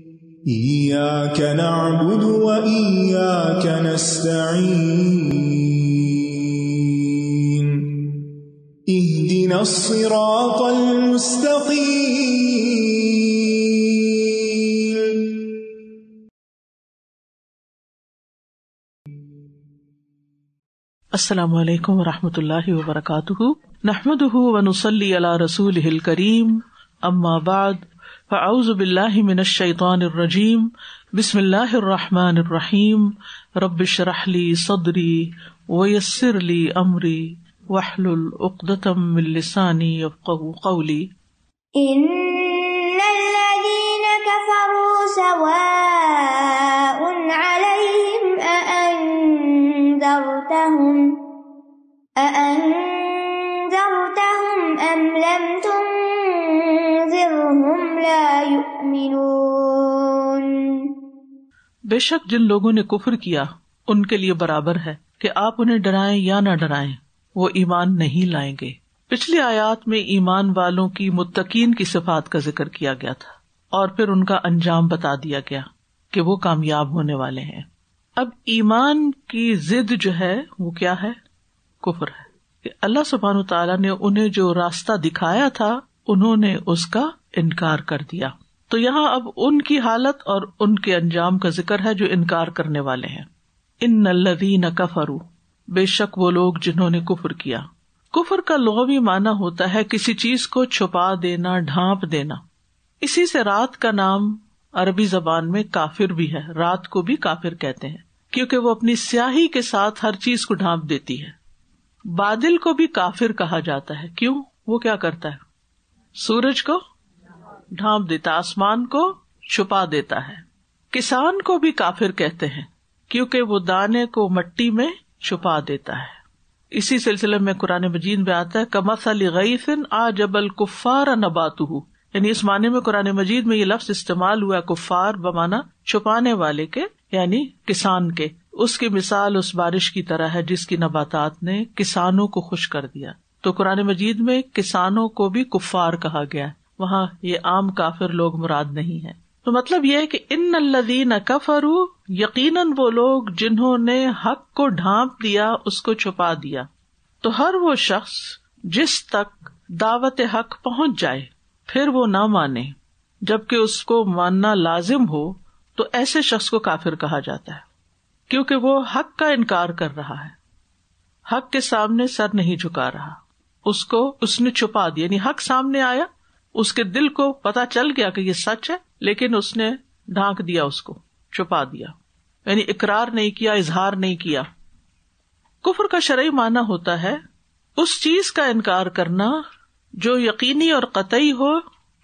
إياك نعبد وإياك نستعين اهدنا الصراط المستقيم السلام عليكم ورحمة الله وبركاته نحمده ونصلي على رسوله الكريم أما بعد فاعوذ باللہ من الشیطان الرجیم بسم اللہ الرحمٰن الرحیم رب شرح لی صدری ویسر لی امری واحلل عقده من لسانی یفقه قولی ان الذين كفروا سواء عليهم أأنذرتهم أأنذرتهم أم لم تنذرهم بے شک جن لوگوں نے کفر کیا ان کے لیے برابر ہے کہ آپ انہیں ڈرائیں یا نہ ڈرائیں وہ ایمان نہیں لائیں گے پچھلی آیات میں ایمان والوں کی متقین کی صفات کا ذکر کیا گیا تھا اور پھر ان کا انجام بتا دیا گیا کہ وہ کامیاب ہونے والے ہیں اب ایمان کی ضد جو ہے وہ کیا ہے کفر ہے اللہ سبحان تعالیٰ نے انہیں جو راستہ دکھایا تھا انہوں نے اس کا انکار کر دیا تو یہاں اب ان کی حالت اور ان کے انجام کا ذکر ہے جو انکار کرنے والے ہیں ان نلوی نہ کفرو بے شک وہ لوگ جنہوں نے کفر کیا کفر کا لوہ بھی مانا ہوتا ہے کسی چیز کو چھپا دینا ڈھانپ دینا اسی سے رات کا نام عربی زبان میں کافر بھی ہے رات کو بھی کافر کہتے ہیں کیونکہ وہ اپنی سیاہی کے ساتھ ہر چیز کو ڈھانپ دیتی ہے بادل کو بھی کافر کہا جاتا ہے کیوں وہ کیا کرتا ہے سورج کو ڈھانپ دیتا آسمان کو چھپا دیتا ہے کسان کو بھی کافر کہتے ہیں کیونکہ وہ دانے کو مٹی میں چھپا دیتا ہے اسی سلسلے میں قرآن مجید میں آتا ہے کمس علی غیفن آ جب الکفار نبات یعنی اس معنی میں قرآن مجید میں یہ لفظ استعمال ہوا کفار بمانا چھپانے والے کے یعنی کسان کے اس کی مثال اس بارش کی طرح ہے جس کی نباتات نے کسانوں کو خوش کر دیا تو قرآن مجید میں کسانوں کو بھی کفار کہا گیا ہے وہاں یہ عام کافر لوگ مراد نہیں ہے تو مطلب یہ کہ ان الدین کفرو یقیناً وہ لوگ جنہوں نے حق کو ڈھانپ دیا اس کو چھپا دیا تو ہر وہ شخص جس تک دعوت حق پہنچ جائے پھر وہ نہ مانے جبکہ اس کو ماننا لازم ہو تو ایسے شخص کو کافر کہا جاتا ہے کیونکہ وہ حق کا انکار کر رہا ہے حق کے سامنے سر نہیں جھکا رہا اس کو اس نے چھپا دیا یعنی حق سامنے آیا اس کے دل کو پتا چل گیا کہ یہ سچ ہے لیکن اس نے ڈھانک دیا اس کو چھپا دیا یعنی اقرار نہیں کیا اظہار نہیں کیا کفر کا شرعی مانا ہوتا ہے اس چیز کا انکار کرنا جو یقینی اور قطعی ہو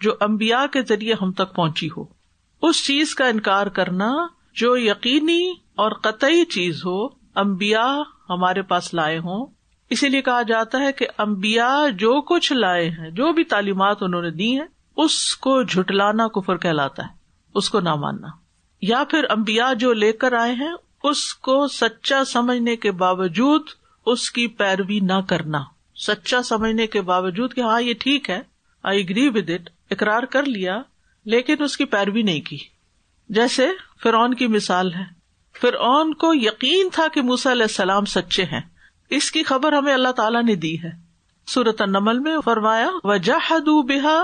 جو امبیا کے ذریعے ہم تک پہنچی ہو اس چیز کا انکار کرنا جو یقینی اور قطعی چیز ہو امبیا ہمارے پاس لائے ہوں اسی لیے کہا جاتا ہے کہ امبیا جو کچھ لائے ہیں جو بھی تعلیمات انہوں نے دی ہے اس کو جھٹلانا کفر کہلاتا ہے اس کو نہ ماننا یا پھر امبیا جو لے کر آئے ہیں اس کو سچا سمجھنے کے باوجود اس کی پیروی نہ کرنا سچا سمجھنے کے باوجود کہ ہاں یہ ٹھیک ہے آئی اگری ود اٹ اقرار کر لیا لیکن اس کی پیروی نہیں کی جیسے فرعون کی مثال ہے فرعون کو یقین تھا کہ موس علیہ السلام سچے ہیں اس کی خبر ہمیں اللہ تعالیٰ نے دی ہے سورت النمل میں فرمایا بحا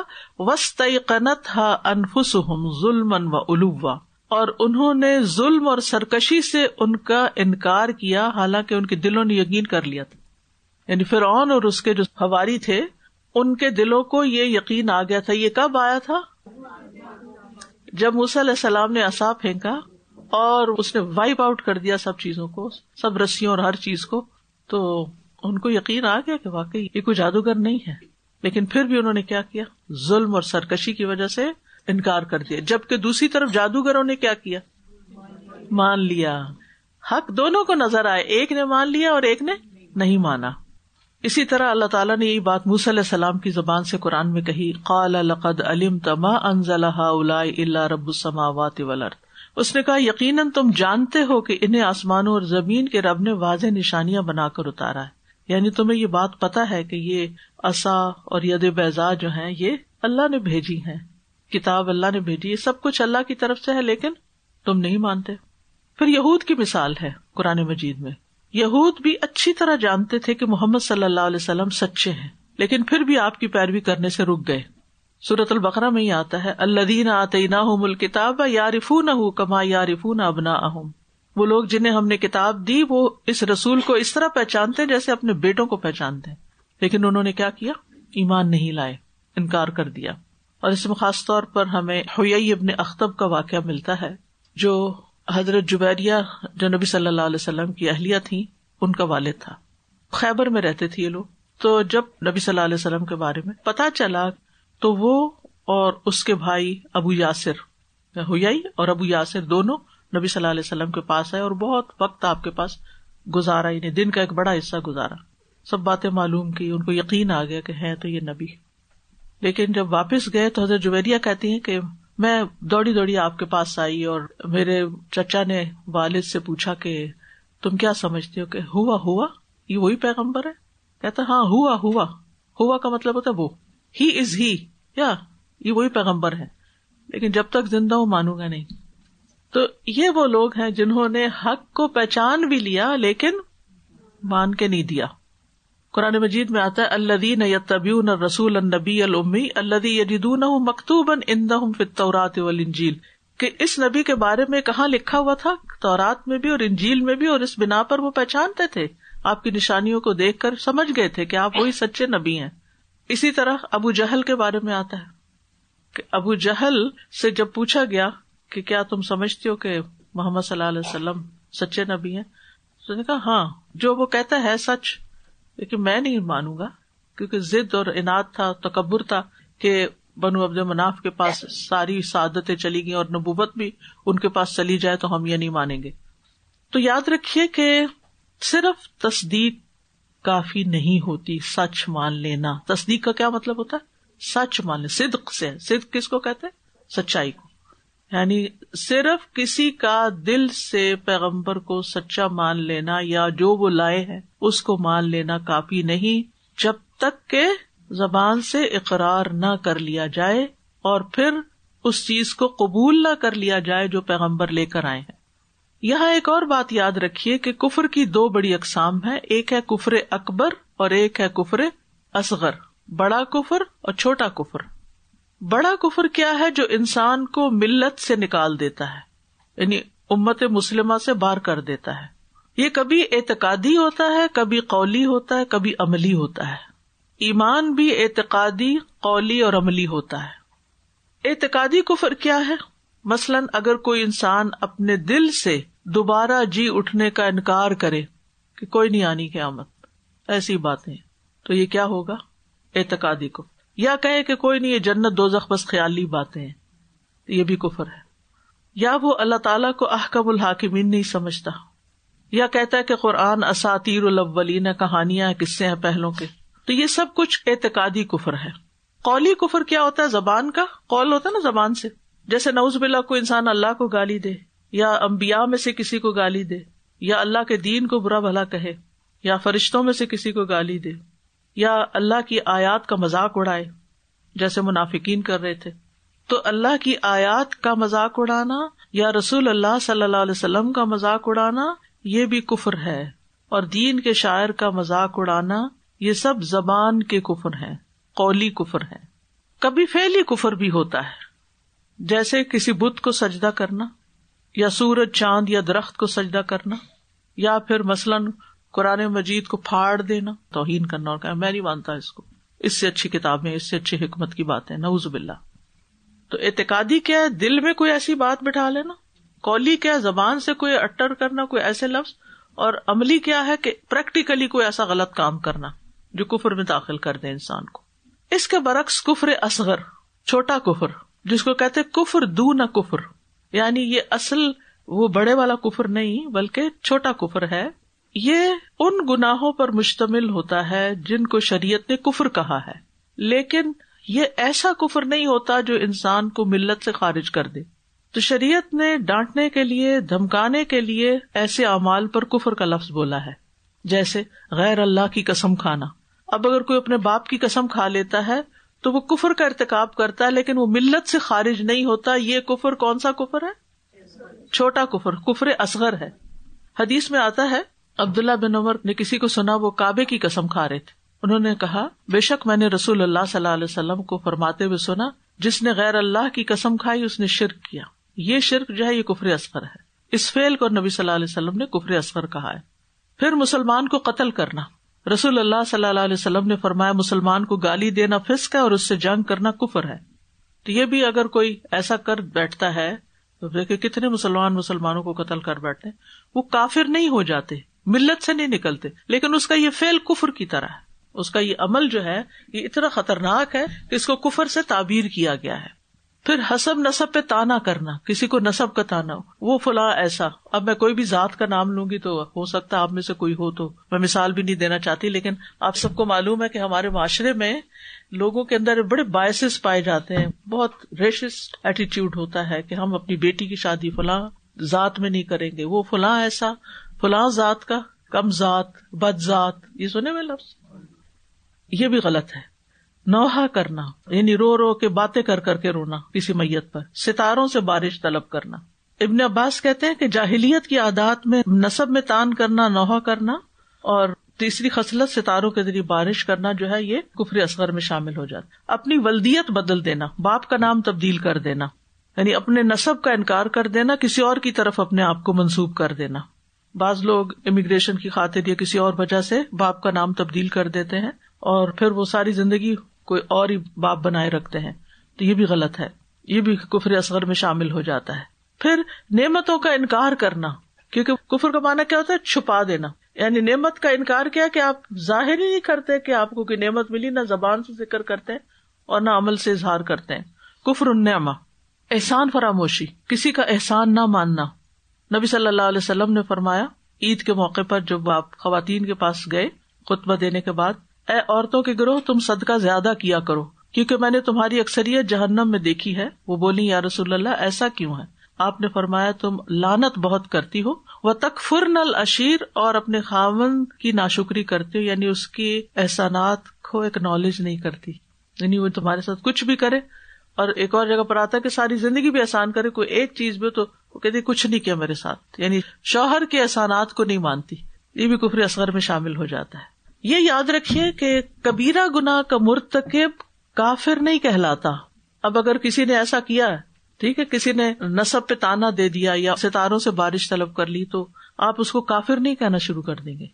وسط قنت ہا وجہ ظلم و الوا اور انہوں نے ظلم اور سرکشی سے ان کا انکار کیا حالانکہ ان کے دلوں نے یقین کر لیا تھا یعنی فرعون اور اس کے جو ہواری تھے ان کے دلوں کو یہ یقین آ گیا تھا یہ کب آیا تھا جب مس علیہ السلام نے اصا پھینکا اور اس نے وائپ آؤٹ کر دیا سب چیزوں کو سب رسیوں اور ہر چیز کو تو ان کو یقین آ گیا کہ واقعی یہ کوئی جادوگر نہیں ہے لیکن پھر بھی انہوں نے کیا کیا ظلم اور سرکشی کی وجہ سے انکار کر دیا جبکہ دوسری طرف جادوگروں نے کیا کیا مان لیا حق دونوں کو نظر آئے ایک نے مان لیا اور ایک نے نہیں مانا اسی طرح اللہ تعالیٰ نے یہ بات علیہ السلام کی زبان سے قرآن میں کہی قال لقد علم تما اللہ رب السماوات والارض ولر اس نے کہا یقیناً تم جانتے ہو کہ انہیں آسمانوں اور زمین کے رب نے واضح نشانیاں بنا کر اتارا ہے یعنی تمہیں یہ بات پتا ہے کہ یہ اصا اور ید بیزا جو ہیں یہ اللہ نے بھیجی ہیں کتاب اللہ نے بھیجی یہ سب کچھ اللہ کی طرف سے ہے لیکن تم نہیں مانتے پھر یہود کی مثال ہے قرآن مجید میں یہود بھی اچھی طرح جانتے تھے کہ محمد صلی اللہ علیہ وسلم سچے ہیں لیکن پھر بھی آپ کی پیروی کرنے سے رک گئے صورت البقرا میں ہی آتا ہے اللہ آتے نہ کتاب یا ریفو نہ ہو کما یا رفو نہ ابنا اہم وہ لوگ جنہیں ہم نے کتاب دی وہ اس رسول کو اس طرح پہچانتے جیسے اپنے بیٹوں کو پہچانتے لیکن انہوں نے کیا کیا ایمان نہیں لائے انکار کر دیا اور اس میں خاص طور پر ہمیں ہوئی ابن اختب کا واقعہ ملتا ہے جو حضرت جو نبی صلی اللہ علیہ وسلم کی اہلیہ تھی ان کا والد تھا خیبر میں رہتے تھے یہ لوگ تو جب نبی صلی اللہ علیہ وسلم کے بارے میں پتا چلا تو وہ اور اس کے بھائی ابو یاسر ہوئی اور ابو یاسر دونوں نبی صلی اللہ علیہ وسلم کے پاس آئے اور بہت وقت آپ کے پاس گزارا انہیں یعنی دن کا ایک بڑا حصہ گزارا سب باتیں معلوم کی ان کو یقین آ گیا کہ ہے تو یہ نبی لیکن جب واپس گئے تو حضرت کہتی ہیں کہ میں دوڑی دوڑی آپ کے پاس آئی اور میرے چچا نے والد سے پوچھا کہ تم کیا سمجھتے ہو کہ ہوا ہوا یہ وہی پیغمبر ہے کہتا ہاں ہوا ہوا ہوا کا مطلب ہوتا ہے وہ ہی از ہی یا یہ وہی پیغمبر ہے لیکن جب تک زندہ مانوں گا نہیں تو یہ وہ لوگ ہیں جنہوں نے حق کو پہچان بھی لیا لیکن مان کے نہیں دیا قرآن مجید میں آتا ہے اللہ تبیَ رسول النبی العمی اللہ مکتوب والانجیل کہ اس نبی کے بارے میں کہاں لکھا ہوا تھا تورات میں بھی اور انجیل میں بھی اور اس بنا پر وہ پہچانتے تھے آپ کی نشانیوں کو دیکھ کر سمجھ گئے تھے کہ آپ وہی سچے نبی ہیں اسی طرح ابو جہل کے بارے میں آتا ہے کہ ابو جہل سے جب پوچھا گیا کہ کیا تم سمجھتی ہو کہ محمد صلی اللہ علیہ وسلم سچے نبی ہیں تو نے کہا ہاں جو وہ کہتا ہے سچ لیکن میں نہیں مانوں گا کیونکہ ضد اور انعد تھا تکبر تھا کہ بنو ابد مناف کے پاس ساری سعادتیں چلی گئیں اور نبوبت بھی ان کے پاس چلی جائے تو ہم یہ نہیں مانیں گے تو یاد رکھیے کہ صرف تصدیق کافی نہیں ہوتی سچ مان لینا تصدیق کا کیا مطلب ہوتا ہے سچ مان لینا صدق سے صدق کس کو کہتے ہیں سچائی کو یعنی صرف کسی کا دل سے پیغمبر کو سچا مان لینا یا جو وہ لائے ہیں اس کو مان لینا کافی نہیں جب تک کہ زبان سے اقرار نہ کر لیا جائے اور پھر اس چیز کو قبول نہ کر لیا جائے جو پیغمبر لے کر آئے ہیں یہاں ایک اور بات یاد رکھیے کہ کفر کی دو بڑی اقسام ہے ایک ہے کفر اکبر اور ایک ہے کفر اصغر بڑا کفر اور چھوٹا کفر بڑا کفر کیا ہے جو انسان کو ملت سے نکال دیتا ہے یعنی امت مسلمہ سے باہر کر دیتا ہے یہ کبھی اعتقادی ہوتا ہے کبھی قولی ہوتا ہے کبھی عملی ہوتا ہے ایمان بھی اعتقادی قولی اور عملی ہوتا ہے اعتقادی کفر کیا ہے مثلاً اگر کوئی انسان اپنے دل سے دوبارہ جی اٹھنے کا انکار کرے کہ کوئی نہیں آنی قیامت ایسی باتیں تو یہ کیا ہوگا اعتقادی کو یا کہے کہ کوئی نہیں یہ جنت دو بس خیالی باتیں ہیں یہ بھی کفر ہے یا وہ اللہ تعالی کو احکم الحاکمین نہیں سمجھتا یا کہتا ہے کہ قرآن اساتیر الاولین کہانیاں، قصے ہیں پہلوں کے تو یہ سب کچھ اعتقادی کفر ہے قولی کفر کیا ہوتا ہے زبان کا قول ہوتا ہے نا زبان سے جیسے نوز بلا کو انسان اللہ کو گالی دے یا امبیا میں سے کسی کو گالی دے یا اللہ کے دین کو برا بھلا کہے یا فرشتوں میں سے کسی کو گالی دے یا اللہ کی آیات کا مذاق اڑائے جیسے منافقین کر رہے تھے تو اللہ کی آیات کا مذاق اڑانا یا رسول اللہ صلی اللہ علیہ وسلم کا مذاق اڑانا یہ بھی کفر ہے اور دین کے شاعر کا مذاق اڑانا یہ سب زبان کے کفر ہے قولی کفر ہے کبھی فیلی کفر بھی ہوتا ہے جیسے کسی بت کو سجدہ کرنا یا سورج چاند یا درخت کو سجدہ کرنا یا پھر مثلاً قرآن مجید کو پھاڑ دینا توہین کرنا اور کہنا میں نہیں مانتا اس کو اس سے اچھی کتابیں اس سے اچھی حکمت کی بات ہے نوز تو اعتقادی کیا ہے دل میں کوئی ایسی بات بٹھا لینا کولی کیا زبان سے کوئی اٹر کرنا کوئی ایسے لفظ اور عملی کیا ہے کہ پریکٹیکلی کوئی ایسا غلط کام کرنا جو کفر میں داخل کر دے انسان کو اس کے برعکس کفر اصغر چھوٹا کفر جس کو کہتے کفر دو نہ کفر یعنی یہ اصل وہ بڑے والا کفر نہیں بلکہ چھوٹا کفر ہے یہ ان گناہوں پر مشتمل ہوتا ہے جن کو شریعت نے کفر کہا ہے لیکن یہ ایسا کفر نہیں ہوتا جو انسان کو ملت سے خارج کر دے تو شریعت نے ڈانٹنے کے لیے دھمکانے کے لیے ایسے اعمال پر کفر کا لفظ بولا ہے جیسے غیر اللہ کی قسم کھانا اب اگر کوئی اپنے باپ کی قسم کھا لیتا ہے تو وہ کفر کا ارتقاب کرتا ہے لیکن وہ ملت سے خارج نہیں ہوتا یہ کفر کون سا کفر ہے چھوٹا کفر کفر اصغر ہے حدیث میں آتا ہے عبد اللہ عمر نے کسی کو سنا وہ کابے کی قسم کھا رہے تھے انہوں نے کہا بے شک میں نے رسول اللہ صلی اللہ علیہ وسلم کو فرماتے ہوئے سنا جس نے غیر اللہ کی قسم کھائی اس نے شرک کیا یہ شرک جو ہے یہ کفر اصغر ہے اس فیل کو نبی صلی اللہ علیہ وسلم نے کفر اصغر کہا ہے پھر مسلمان کو قتل کرنا رسول اللہ صلی اللہ علیہ وسلم نے فرمایا مسلمان کو گالی دینا فسک ہے اور اس سے جنگ کرنا کفر ہے تو یہ بھی اگر کوئی ایسا کر بیٹھتا ہے تو دیکھے کتنے مسلمان مسلمانوں کو قتل کر بیٹھتے ہیں وہ کافر نہیں ہو جاتے ملت سے نہیں نکلتے لیکن اس کا یہ فیل کفر کی طرح ہے اس کا یہ عمل جو ہے یہ اتنا خطرناک ہے کہ اس کو کفر سے تعبیر کیا گیا ہے پھر حسب نصب پہ تانا کرنا کسی کو نصب کا تانا وہ فلاں ایسا اب میں کوئی بھی ذات کا نام لوں گی تو ہو سکتا ہے آپ میں سے کوئی ہو تو میں مثال بھی نہیں دینا چاہتی لیکن آپ سب کو معلوم ہے کہ ہمارے معاشرے میں لوگوں کے اندر بڑے بایس پائے جاتے ہیں بہت ریشس ایٹیچیوڈ ہوتا ہے کہ ہم اپنی بیٹی کی شادی فلاں ذات میں نہیں کریں گے وہ فلاں ایسا فلاں ذات کا کم ذات بد ذات یہ سنے میں لفظ یہ بھی غلط ہے نوحا کرنا یعنی رو رو کے باتیں کر کر کے رونا کسی میت پر ستاروں سے بارش طلب کرنا ابن عباس کہتے ہیں کہ جاہلیت کی عادات میں نصب میں تان کرنا نوحہ کرنا اور تیسری خصلت ستاروں کے ذریعے بارش کرنا جو ہے یہ کفری اصغر میں شامل ہو جاتا اپنی ولدیت بدل دینا باپ کا نام تبدیل کر دینا یعنی اپنے نصب کا انکار کر دینا کسی اور کی طرف اپنے آپ کو منسوب کر دینا بعض لوگ امیگریشن کی خاطر یا کسی اور وجہ سے باپ کا نام تبدیل کر دیتے ہیں اور پھر وہ ساری زندگی کوئی اور ہی باپ بنائے رکھتے ہیں تو یہ بھی غلط ہے یہ بھی کفر اصغر میں شامل ہو جاتا ہے پھر نعمتوں کا انکار کرنا کیونکہ کفر کا مانا کیا ہوتا ہے چھپا دینا یعنی نعمت کا انکار کیا کہ آپ ظاہر ہی نہیں کرتے کہ آپ کو کوئی نعمت ملی نہ زبان سے ذکر کرتے ہیں اور نہ عمل سے اظہار کرتے ہیں کفر انعما احسان فراموشی کسی کا احسان نہ ماننا نبی صلی اللہ علیہ وسلم نے فرمایا عید کے موقع پر جب آپ خواتین کے پاس گئے خطبہ دینے کے بعد اے عورتوں کے گروہ تم صدقہ زیادہ کیا کرو کیونکہ میں نے تمہاری اکثریت جہنم میں دیکھی ہے وہ بولی یا رسول اللہ ایسا کیوں ہے آپ نے فرمایا تم لانت بہت کرتی ہو وہ تک فر نل اشیر اور اپنے خاون کی ناشکری کرتی ہو یعنی اس کی احسانات کو اکنالج نہیں کرتی یعنی وہ تمہارے ساتھ کچھ بھی کرے اور ایک اور جگہ پر آتا ہے کہ ساری زندگی بھی احسان کرے کوئی ایک چیز بھی تو وہ کہتی کچھ نہیں کیا میرے ساتھ یعنی شوہر کے احسانات کو نہیں مانتی یہ بھی کفری اصغر میں شامل ہو جاتا ہے یہ یاد رکھیے کہ کبیرا گنا کا مرتکب کافر نہیں کہلاتا اب اگر کسی نے ایسا کیا ہے ٹھیک ہے کسی نے نصب پہ تانا دے دیا یا ستاروں سے بارش طلب کر لی تو آپ اس کو کافر نہیں کہنا شروع کر دیں گے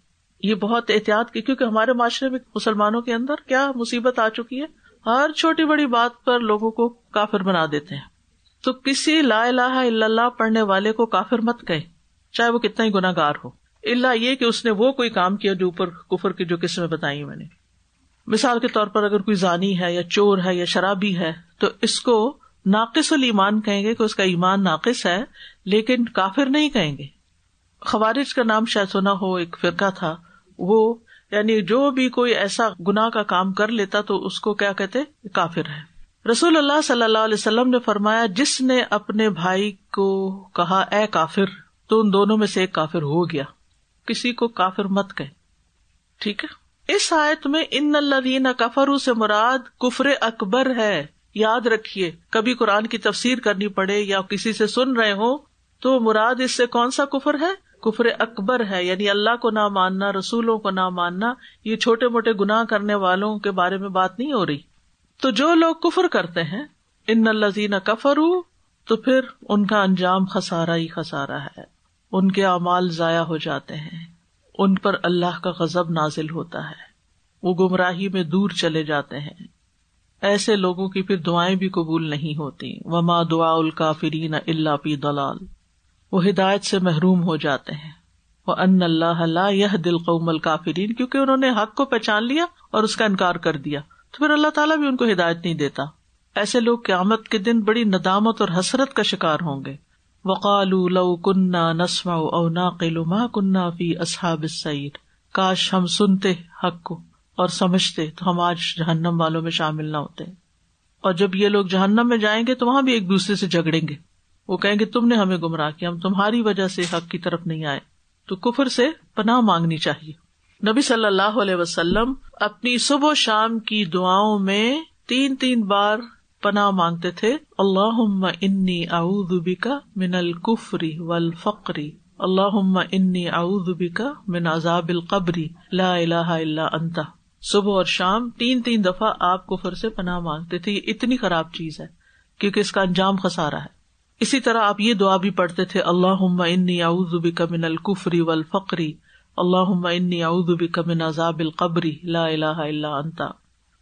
یہ بہت احتیاط کیوں کہ ہمارے معاشرے میں مسلمانوں کے اندر کیا مصیبت آ چکی ہے ہر چھوٹی بڑی بات پر لوگوں کو کافر بنا دیتے ہیں تو کسی لا الہ الا اللہ پڑھنے والے کو کافر مت کہ چاہے وہ کتنا ہی گناگار ہو اللہ یہ کہ اس نے وہ کوئی کام کیا جو اوپر کفر کی جو قسمیں بتائی میں نے مثال کے طور پر اگر کوئی ضانی ہے یا چور ہے یا شرابی ہے تو اس کو ناقص المان کہیں گے کہ اس کا ایمان ناقص ہے لیکن کافر نہیں کہیں گے خوارج کا نام شاید سونا ہو ایک فرقہ تھا وہ یعنی جو بھی کوئی ایسا گنا کا کام کر لیتا تو اس کو کیا کہتے کافر ہے رسول اللہ صلی اللہ علیہ وسلم نے فرمایا جس نے اپنے بھائی کو کہا اے کافر تو ان دونوں میں سے ایک کافر ہو گیا کسی کو کافر مت کہ ٹھیک ہے اس آیت میں ان اللہ کفرو سے مراد کفر اکبر ہے یاد رکھیے کبھی قرآن کی تفسیر کرنی پڑے یا کسی سے سن رہے ہوں تو مراد اس سے کون سا کفر ہے کفر اکبر ہے یعنی اللہ کو نہ ماننا رسولوں کو نہ ماننا یہ چھوٹے موٹے گنا کرنے والوں کے بارے میں بات نہیں ہو رہی تو جو لوگ کفر کرتے ہیں ان الزین کفرو تو پھر ان کا انجام خسارا ہی خسارا ہے ان کے اعمال ضائع ہو جاتے ہیں ان پر اللہ کا غضب نازل ہوتا ہے وہ گمراہی میں دور چلے جاتے ہیں ایسے لوگوں کی پھر دعائیں بھی قبول نہیں ہوتی وما دعا الکافرین اللہ پی دلال وہ ہدایت سے محروم ہو جاتے ہیں وہ ان اللہ اللہ یہ دل قوم الکافرین کیونکہ انہوں نے حق کو پہچان لیا اور اس کا انکار کر دیا تو پھر اللہ تعالیٰ بھی ان کو ہدایت نہیں دیتا ایسے لوگ قیامت کے دن بڑی ندامت اور حسرت کا شکار ہوں گے نسما او فی اصحاب کاش ہم ہم سنتے حق کو اور سمجھتے تو آج جہنم والوں میں شامل نہ ہوتے اور جب یہ لوگ جہنم میں جائیں گے تو وہاں بھی ایک دوسرے سے جھگڑیں گے وہ کہیں گے تم نے ہمیں گمراہ کیا ہم تمہاری وجہ سے حق کی طرف نہیں آئے تو کفر سے پناہ مانگنی چاہیے نبی صلی اللہ علیہ وسلم اپنی صبح شام کی دعاؤں میں تین تین بار پناہ مانگتے تھے اللہ انی اعدبی کا من القفری و الفقری اللہ انی اعدبی کا عذاب القبری لا اللہ اللہ انتا صبح اور شام تین تین دفعہ آپ کو پھر سے پناہ مانگتے تھے یہ اتنی خراب چیز ہے کیونکہ اس کا انجام خسارا ہے اسی طرح آپ یہ دعا بھی پڑھتے تھے اللہ انی اُدی کا من القفری و الفقری اللہ انی اعدبی کا عذاب القبری لا اللہ اللہ انتا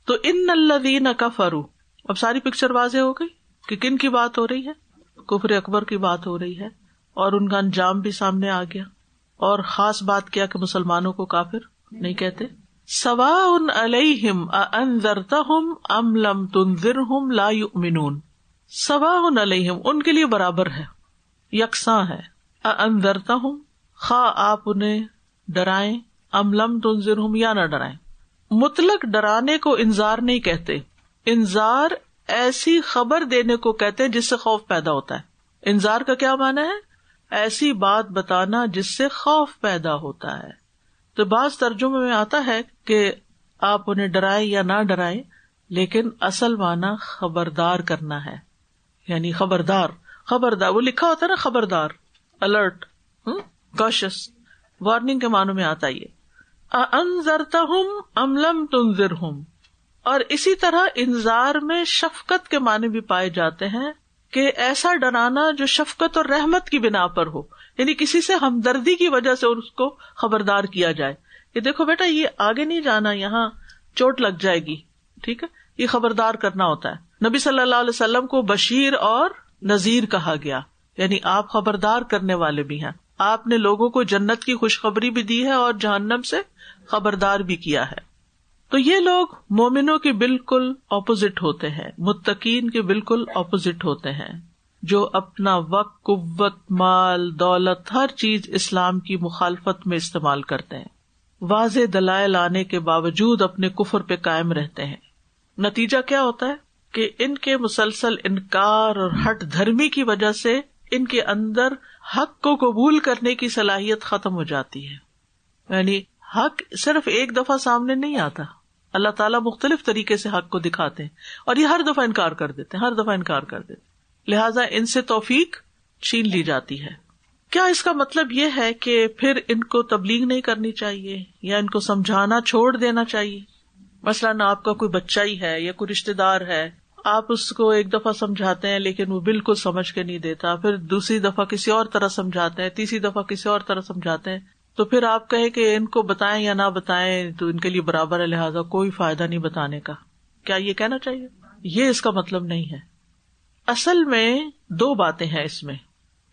تو ان الدین کا فرو اب ساری پکچر واضح ہو گئی کہ کن کی بات ہو رہی ہے کفر اکبر کی بات ہو رہی ہے اور ان کا انجام بھی سامنے آ گیا اور خاص بات کیا کہ مسلمانوں کو کافر نہیں کہتے سوا ان تنظر ہوں لا یؤمنون سوا ان علیہم ان کے لیے برابر ہے یکساں ہے ادرتا ہوں خواہ آپ انہیں ڈرائیں ام لم تنظر ہوں یا نہ ڈرائیں مطلق ڈرانے کو انذار نہیں کہتے انضار ایسی خبر دینے کو کہتے جس سے خوف پیدا ہوتا ہے انضار کا کیا مانا ہے ایسی بات بتانا جس سے خوف پیدا ہوتا ہے تو بعض ترجمے میں آتا ہے کہ آپ انہیں ڈرائیں یا نہ ڈرائیں لیکن اصل مانا خبردار کرنا ہے یعنی خبردار خبردار وہ لکھا ہوتا ہے نا خبردار الرٹ کوشس وارننگ کے معنوں میں آتا یہ ام لم تنظر ہوں اور اسی طرح انزار میں شفقت کے معنی بھی پائے جاتے ہیں کہ ایسا ڈرانا جو شفقت اور رحمت کی بنا پر ہو یعنی کسی سے ہمدردی کی وجہ سے اس کو خبردار کیا جائے کہ دیکھو بیٹا یہ آگے نہیں جانا یہاں چوٹ لگ جائے گی ٹھیک ہے یہ خبردار کرنا ہوتا ہے نبی صلی اللہ علیہ وسلم کو بشیر اور نذیر کہا گیا یعنی آپ خبردار کرنے والے بھی ہیں آپ نے لوگوں کو جنت کی خوشخبری بھی دی ہے اور جہنم سے خبردار بھی کیا ہے تو یہ لوگ مومنوں کے بالکل اپوزٹ ہوتے ہیں متقین کے بالکل اپوزٹ ہوتے ہیں جو اپنا وقت قوت مال دولت ہر چیز اسلام کی مخالفت میں استعمال کرتے ہیں واضح دلائل آنے کے باوجود اپنے کفر پہ قائم رہتے ہیں نتیجہ کیا ہوتا ہے کہ ان کے مسلسل انکار اور ہٹ دھرمی کی وجہ سے ان کے اندر حق کو قبول کرنے کی صلاحیت ختم ہو جاتی ہے یعنی حق صرف ایک دفعہ سامنے نہیں آتا اللہ تعالیٰ مختلف طریقے سے حق کو دکھاتے ہیں اور یہ ہر دفعہ انکار کر دیتے ہیں ہر دفعہ انکار کر دیتے ہیں لہٰذا ان سے توفیق چھین لی جاتی ہے کیا اس کا مطلب یہ ہے کہ پھر ان کو تبلیغ نہیں کرنی چاہیے یا ان کو سمجھانا چھوڑ دینا چاہیے مثلاً آپ کا کوئی بچہ ہی ہے یا کوئی رشتے دار ہے آپ اس کو ایک دفعہ سمجھاتے ہیں لیکن وہ بالکل سمجھ کے نہیں دیتا پھر دوسری دفعہ کسی اور طرح سمجھاتے ہیں تیسری دفعہ کسی اور طرح سمجھاتے ہیں تو پھر آپ کہیں کہ ان کو بتائیں یا نہ بتائیں تو ان کے لیے برابر ہے لہٰذا کوئی فائدہ نہیں بتانے کا کیا یہ کہنا چاہیے یہ اس کا مطلب نہیں ہے اصل میں دو باتیں ہیں اس میں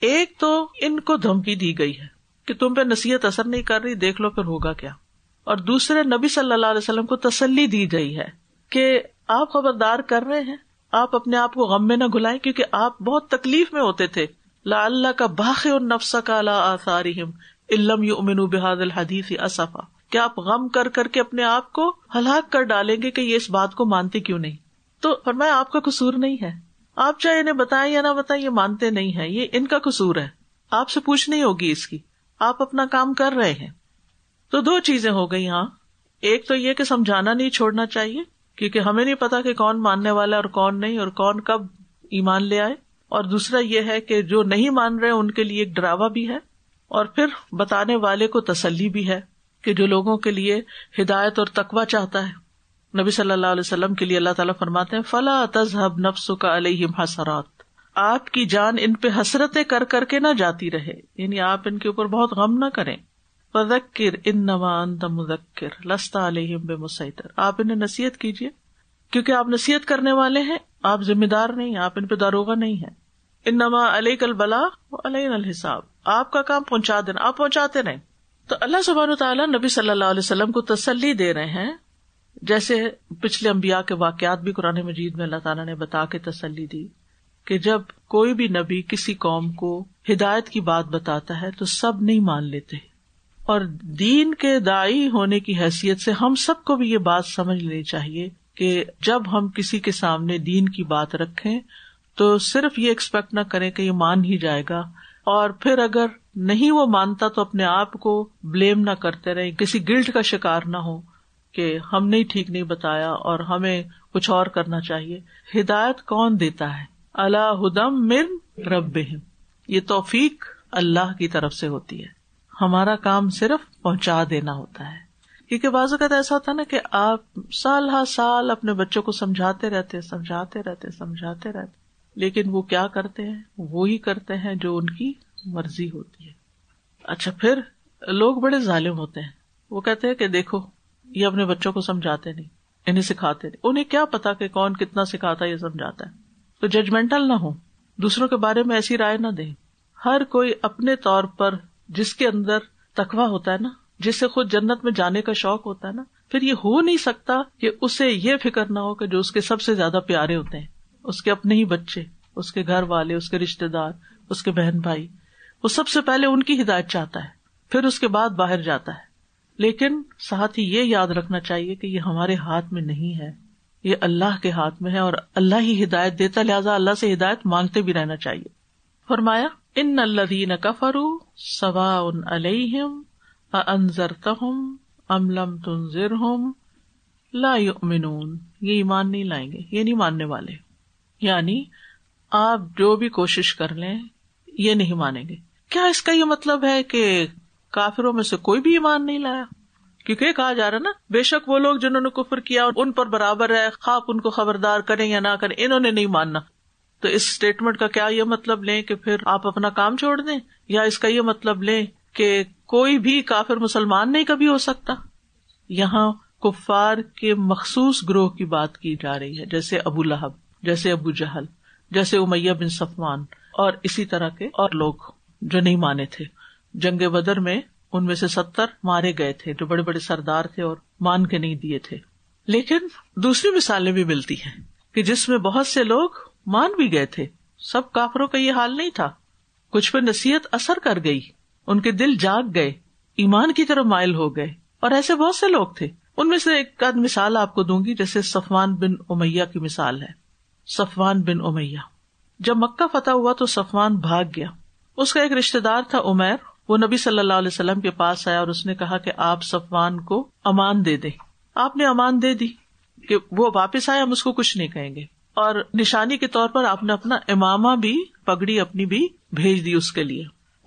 ایک تو ان کو دھمکی دی گئی ہے کہ تم پہ نصیحت اثر نہیں کر رہی دیکھ لو پھر ہوگا کیا اور دوسرے نبی صلی اللہ علیہ وسلم کو تسلی دی گئی ہے کہ آپ خبردار کر رہے ہیں آپ اپنے آپ کو غم میں نہ گھلائیں کیونکہ آپ بہت تکلیف میں ہوتے تھے لا اللہ کا باخ اور لا آثارہم علم یو امین بحاد الحدیث اصفا کیا آپ غم کر کر کے اپنے آپ کو ہلاک کر ڈالیں گے کہ یہ اس بات کو مانتے کیوں نہیں تو فرمایا آپ کا قصور نہیں ہے آپ چاہے انہیں بتائیں یا نہ بتائیں یہ مانتے نہیں ہے یہ ان کا قصور ہے آپ سے پوچھ نہیں ہوگی اس کی آپ اپنا کام کر رہے ہیں تو دو چیزیں ہو گئی ہاں ایک تو یہ کہ سمجھانا نہیں چھوڑنا چاہیے کیونکہ ہمیں نہیں پتا کہ کون ماننے والا اور کون نہیں اور کون کب ایمان لے آئے اور دوسرا یہ ہے کہ جو نہیں مان رہے ان کے لیے ایک ڈراوا بھی ہے اور پھر بتانے والے کو تسلی بھی ہے کہ جو لوگوں کے لیے ہدایت اور تقوا چاہتا ہے نبی صلی اللہ علیہ وسلم کے لیے اللہ تعالیٰ فرماتے فلا تذہب نفس کا علیہم حسرات آپ کی جان ان پہ حسرت کر کر کے نہ جاتی رہے یعنی آپ ان کے اوپر بہت غم نہ کریں مذکر ان نوان دا مذکر لستا علیہ بے مسیطر آپ انہیں نصیحت کیجیے کیونکہ آپ نصیحت کرنے والے ہیں آپ ذمہ دار نہیں آپ ان پہ داروغہ نہیں ہے ان نما علیہ البلا علیہ الحساب آپ کا کام پہنچا دینا آپ پہنچاتے نہیں تو اللہ سبحان تعالیٰ نبی صلی اللہ علیہ وسلم کو تسلی دے رہے ہیں جیسے پچھلے امبیا کے واقعات بھی قرآن مجید میں اللہ تعالیٰ نے بتا کے تسلی دی کہ جب کوئی بھی نبی کسی قوم کو ہدایت کی بات بتاتا ہے تو سب نہیں مان لیتے اور دین کے دائی ہونے کی حیثیت سے ہم سب کو بھی یہ بات سمجھ لینی چاہیے کہ جب ہم کسی کے سامنے دین کی بات رکھے تو صرف یہ ایکسپیکٹ نہ کریں کہ یہ مان ہی جائے گا اور پھر اگر نہیں وہ مانتا تو اپنے آپ کو بلیم نہ کرتے رہے کسی گلٹ کا شکار نہ ہو کہ ہم نے ٹھیک نہیں بتایا اور ہمیں کچھ اور کرنا چاہیے ہدایت کون دیتا ہے اللہ ہدم من رب یہ توفیق اللہ کی طرف سے ہوتی ہے ہمارا کام صرف پہنچا دینا ہوتا ہے کیونکہ بعض اوقات ایسا ہوتا نا کہ آپ سال ہر سال اپنے بچوں کو سمجھاتے رہتے سمجھاتے رہتے سمجھاتے رہتے لیکن وہ کیا کرتے ہیں وہی وہ کرتے ہیں جو ان کی مرضی ہوتی ہے اچھا پھر لوگ بڑے ظالم ہوتے ہیں وہ کہتے ہیں کہ دیکھو یہ اپنے بچوں کو سمجھاتے نہیں انہیں سکھاتے نہیں انہیں کیا پتا کہ کون کتنا سکھاتا ہے یہ سمجھاتا ہے تو ججمنٹل نہ ہو دوسروں کے بارے میں ایسی رائے نہ دیں ہر کوئی اپنے طور پر جس کے اندر تخوا ہوتا ہے نا جس سے خود جنت میں جانے کا شوق ہوتا ہے نا پھر یہ ہو نہیں سکتا کہ اسے یہ فکر نہ ہو کہ جو اس کے سب سے زیادہ پیارے ہوتے ہیں اس کے اپنے ہی بچے اس کے گھر والے اس کے رشتے دار اس کے بہن بھائی وہ سب سے پہلے ان کی ہدایت چاہتا ہے پھر اس کے بعد باہر جاتا ہے لیکن ساتھ ہی یہ یاد رکھنا چاہیے کہ یہ ہمارے ہاتھ میں نہیں ہے یہ اللہ کے ہاتھ میں ہے اور اللہ ہی ہدایت دیتا لہٰذا اللہ سے ہدایت مانگتے بھی رہنا چاہیے فرمایا ان اللہ کفرو سوا ان علیہم انضر تم لم تنظر لا یؤمنون یہ ایمان نہیں لائیں گے یہ نہیں ماننے والے یعنی آپ جو بھی کوشش کر لیں یہ نہیں مانیں گے کیا اس کا یہ مطلب ہے کہ کافروں میں سے کوئی بھی ایمان نہیں لایا کیونکہ کہا جا رہا نا بے شک وہ لوگ جنہوں نے کفر کیا ان پر برابر ہے خواب ان کو خبردار کریں یا نہ کریں انہوں نے نہیں ماننا تو اس اسٹیٹمنٹ کا کیا یہ مطلب لیں کہ پھر آپ اپنا کام چھوڑ دیں یا اس کا یہ مطلب لیں کہ کوئی بھی کافر مسلمان نہیں کبھی ہو سکتا یہاں کفار کے مخصوص گروہ کی بات کی جا رہی ہے جیسے ابو لہب جیسے ابو جہل جیسے امیہ بن سفمان اور اسی طرح کے اور لوگ جو نہیں مانے تھے جنگ بدر میں ان میں سے ستر مارے گئے تھے جو بڑے بڑے سردار تھے اور مان کے نہیں دیے تھے لیکن دوسری مثالیں بھی ملتی ہیں کہ جس میں بہت سے لوگ مان بھی گئے تھے سب کافروں کا یہ حال نہیں تھا کچھ پہ نصیحت اثر کر گئی ان کے دل جاگ گئے ایمان کی طرف مائل ہو گئے اور ایسے بہت سے لوگ تھے ان میں سے ایک مثال آپ کو دوں گی جیسے صفوان بن امیہ کی مثال ہے سفوان بن امیا جب مکہ فتح ہوا تو سفوان بھاگ گیا اس کا ایک رشتے دار تھا امیر وہ نبی صلی اللہ علیہ وسلم کے پاس آیا اور اس نے کہا کہ آپ صفوان کو امان دے دے آپ نے امان دے دی کہ وہ واپس آئے ہم اس کو کچھ نہیں کہیں گے اور نشانی کے طور پر آپ نے اپنا امامہ بھی پگڑی اپنی بھی بھیج دی اس کے لیے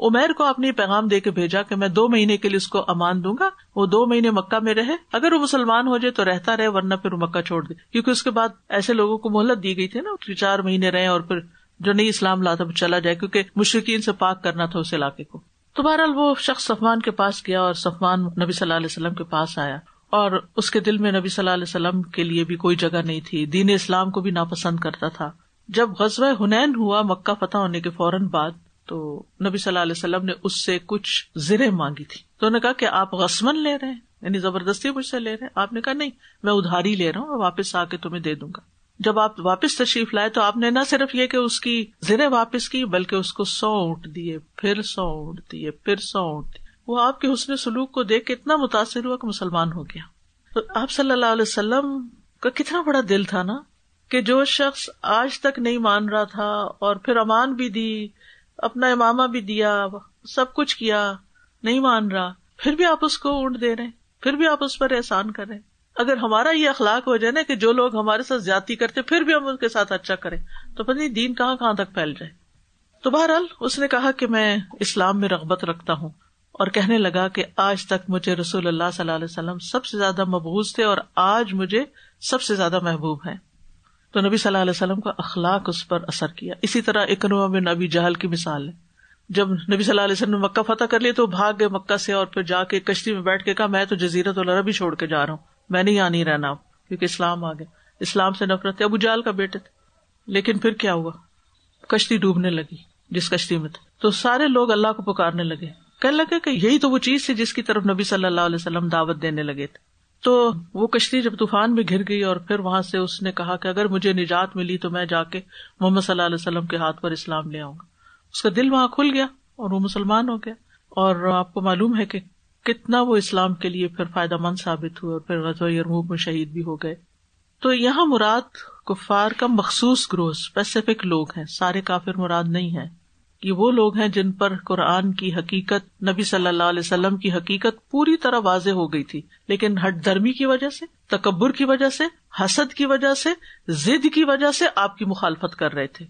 امیر کو آپ نے پیغام دے کے بھیجا کہ میں دو مہینے کے لیے اس کو امان دوں گا وہ دو مہینے مکہ میں رہے اگر وہ مسلمان ہو جائے تو رہتا رہے ورنہ پھر وہ مکہ چھوڑ دے کیونکہ اس کے بعد ایسے لوگوں کو مہلت دی گئی تھی نا چار مہینے رہے اور پھر جو نئی اسلام لاتا وہ چلا جائے کیونکہ مشرقین سے پاک کرنا تھا اس علاقے کو تو بہرحال وہ شخص سفمان کے پاس گیا اور سفمان نبی صلی اللہ علیہ وسلم کے پاس آیا اور اس کے دل میں نبی صلی اللہ علیہ وسلم کے لیے بھی کوئی جگہ نہیں تھی دین اسلام کو بھی ناپسند کرتا تھا جب غزوہ ہنین ہوا مکہ فتح ہونے کے فوراً بعد تو نبی صلی اللہ علیہ وسلم نے اس سے کچھ زرے مانگی تھی تو انہوں نے کہا کہ آپ غسمن لے رہے ہیں یعنی زبردستی مجھ سے لے رہے ہیں آپ نے کہا نہیں میں ادھاری لے رہا ہوں اور واپس آ کے تمہیں دے دوں گا جب آپ واپس تشریف لائے تو آپ نے نہ صرف یہ کہ اس کی زرے واپس کی بلکہ اس کو سو اونٹ دیے پھر سو اونٹ دیے پھر سو اونٹ دیے وہ آپ کے حسن سلوک کو دیکھ کے اتنا متاثر ہوا کہ مسلمان ہو گیا تو آپ صلی اللہ علیہ وسلم کا کتنا بڑا دل تھا نا کہ جو شخص آج تک نہیں مان رہا تھا اور پھر امان بھی دی اپنا امامہ بھی دیا سب کچھ کیا نہیں مان رہا پھر بھی آپ اس کو اونٹ دے رہے ہیں پھر بھی آپ اس پر احسان کر رہے ہیں اگر ہمارا یہ اخلاق ہو جائے نا کہ جو لوگ ہمارے ساتھ زیادتی کرتے پھر بھی ہم ان کے ساتھ اچھا کریں تو پتہ نہیں دین کہاں کہاں تک پھیل جائے تو بہرحال اس نے کہا کہ میں اسلام میں رغبت رکھتا ہوں اور کہنے لگا کہ آج تک مجھے رسول اللہ صلی اللہ علیہ وسلم سب سے زیادہ محبوز تھے اور آج مجھے سب سے زیادہ محبوب ہیں تو نبی صلی اللہ علیہ وسلم کا اخلاق اس پر اثر کیا اسی طرح اکنوا میں نبی جہل کی مثال ہے جب نبی صلی اللہ علیہ وسلم نے مکہ فتح کر لیا تو بھاگ گئے مکہ سے اور پھر جا کے کشتی میں بیٹھ کے کہا میں تو چھوڑ کے جا رہا ہوں میں نہیں یہاں نہیں رہنا کیونکہ اسلام آ گیا اسلام سے نفرت ابو جال کا بیٹے تھے لیکن پھر کیا ہوا کشتی ڈوبنے لگی جس کشتی میں تھا تو سارے لوگ اللہ کو پکارنے لگے کہنے لگے کہ یہی تو وہ چیز تھی جس کی طرف نبی صلی اللہ علیہ وسلم دعوت دینے لگے تھے تو وہ کشتی جب طوفان میں گر گئی اور پھر وہاں سے اس نے کہا کہ اگر مجھے نجات ملی تو میں جا کے محمد صلی اللہ علیہ وسلم کے ہاتھ پر اسلام لے آؤں گا اس کا دل وہاں کھل گیا اور وہ مسلمان ہو گیا اور آپ کو معلوم ہے کہ کتنا وہ اسلام کے لیے پھر فائدہ مند ثابت ہوئے اور پھر غزوہ یرموک میں شہید بھی ہو گئے تو یہاں مراد کفار کا مخصوص گروہ اسپیسیفک لوگ ہیں سارے کافر مراد نہیں ہیں یہ وہ لوگ ہیں جن پر قرآن کی حقیقت نبی صلی اللہ علیہ وسلم کی حقیقت پوری طرح واضح ہو گئی تھی لیکن ہٹ درمی کی وجہ سے تکبر کی وجہ سے حسد کی وجہ سے ضد کی وجہ سے آپ کی مخالفت کر رہے تھے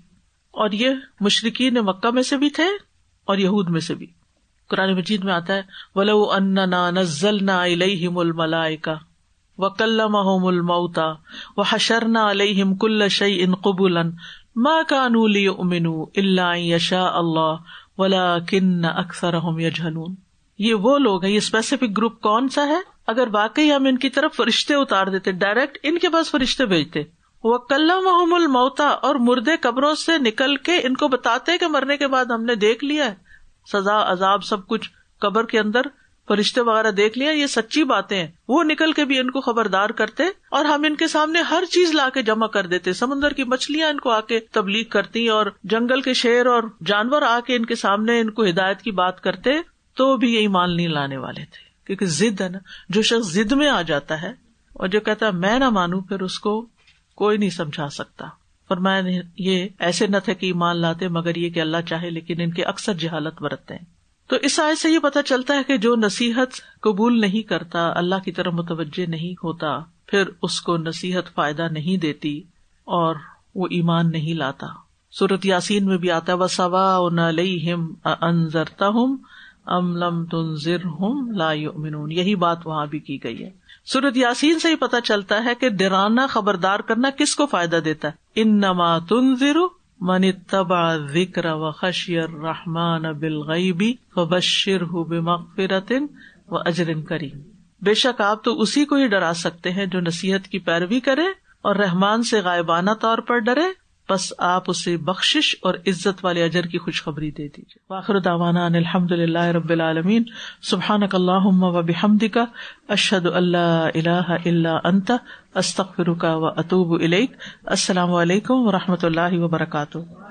اور یہ مشرقین مکہ میں سے بھی تھے اور یہود میں سے بھی قرآن مجید میں آتا ہے ولو اننا نزلنا الیہم الملائکہ وکلمہم الموتا وحشرنا علیہم کل شع ان قبول مانولیشا اللہ اکثر یہ وہ لوگ ہیں یہ اسپیسیفک گروپ کون سا ہے اگر واقعی ہم ان کی طرف فرشتے اتار دیتے ڈائریکٹ ان کے پاس فرشتے بھیجتے وہ کل محم المتا اور مردے قبروں سے نکل کے ان کو بتاتے کہ مرنے کے بعد ہم نے دیکھ لیا ہے سزا عذاب سب کچھ قبر کے اندر فرشتے وغیرہ دیکھ لیا یہ سچی باتیں ہیں وہ نکل کے بھی ان کو خبردار کرتے اور ہم ان کے سامنے ہر چیز لا کے جمع کر دیتے سمندر کی مچھلیاں ان کو آ کے تبلیغ کرتی اور جنگل کے شیر اور جانور آ کے ان کے سامنے ان کو ہدایت کی بات کرتے تو بھی یہ ایمان نہیں لانے والے تھے کیونکہ ضد ہے نا جو شخص ضد میں آ جاتا ہے اور جو کہتا ہے میں نہ مانوں پھر اس کو کوئی نہیں سمجھا سکتا اور میں یہ ایسے نہ تھے کہ ایمان لاتے مگر یہ کہ اللہ چاہے لیکن ان کے اکثر جہالت برتتے ہیں تو اس آئے سے یہ پتا چلتا ہے کہ جو نصیحت قبول نہیں کرتا اللہ کی طرف متوجہ نہیں ہوتا پھر اس کو نصیحت فائدہ نہیں دیتی اور وہ ایمان نہیں لاتا سورت یاسین میں بھی آتا انزرتا ہوں ام لم تنظر ہوں لا یؤمنون یہی بات وہاں بھی کی گئی ہے سورت یاسین سے ہی پتا چلتا ہے کہ ڈرانا خبردار کرنا کس کو فائدہ دیتا ہے ان نما تنظر منی تبا ذکر و خشیر رحمان بل غیبی بشر ہو بیمفر تم اجرن کری بے شک آپ تو اسی کو ہی ڈرا سکتے ہیں جو نصیحت کی پیروی کرے اور رحمان سے غائبانہ طور پر ڈرے بس آپ اسے بخش اور عزت والے اجر کی خوشخبری دے دیجیے واخر داوانا الحمد اللہ رب العالمین سبحان اللہ بحمد کا اشد اللہ اللہ اللہ انت استخر کا اطوب السلام علیکم و رحمۃ اللہ وبرکاتہ